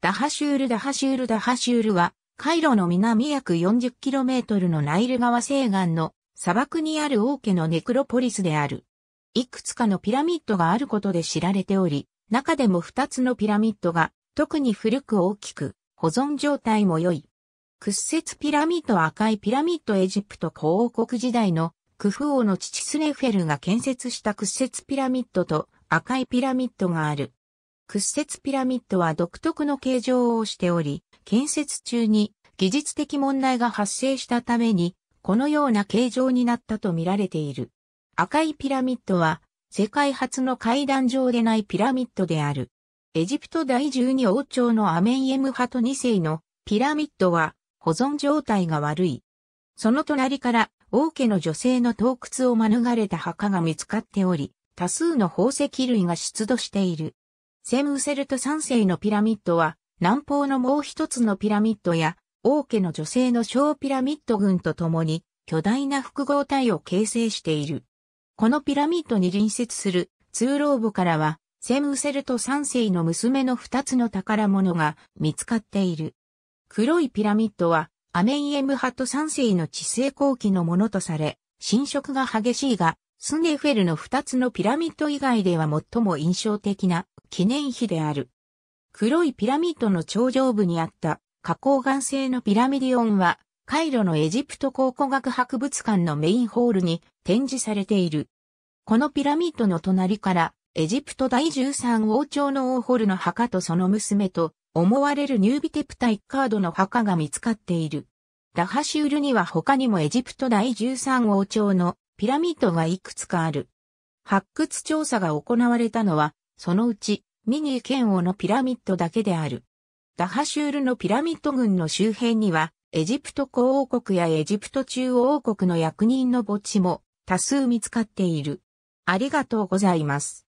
ダハシュールダハシュールダハシュールは、カイロの南約 40km のナイル川西岸の砂漠にある王家のネクロポリスである。いくつかのピラミッドがあることで知られており、中でも2つのピラミッドが特に古く大きく、保存状態も良い。屈折ピラミッド赤いピラミッドエジプト古王国時代のクフ王の父スネフェルが建設した屈折ピラミッドと赤いピラミッドがある。屈折ピラミッドは独特の形状をしており、建設中に技術的問題が発生したために、このような形状になったと見られている。赤いピラミッドは、世界初の階段上でないピラミッドである。エジプト第12王朝のアメンエムハト2世のピラミッドは保存状態が悪い。その隣から王家の女性の洞窟を免れた墓が見つかっており、多数の宝石類が出土している。セムセルト三世のピラミッドは、南方のもう一つのピラミッドや、王家の女性の小ピラミッド群と共に、巨大な複合体を形成している。このピラミッドに隣接する通路部からは、セムセルト三世の娘の二つの宝物が見つかっている。黒いピラミッドは、アメイエムハット三世の地政。後期のものとされ、侵食が激しいが、スネフェルの二つのピラミッド以外では最も印象的な記念碑である。黒いピラミッドの頂上部にあった花崗岩製のピラミディオンは、カイロのエジプト考古学博物館のメインホールに展示されている。このピラミッドの隣から、エジプト第13王朝の王ホルの墓とその娘と、思われるニュービテプタイッカードの墓が見つかっている。ラハシュールには他にもエジプト第13王朝のピラミッドがいくつかある。発掘調査が行われたのは、そのうち、ミニー剣王のピラミッドだけである。ダハシュールのピラミッド群の周辺には、エジプト古王国やエジプト中央王国の役人の墓地も多数見つかっている。ありがとうございます。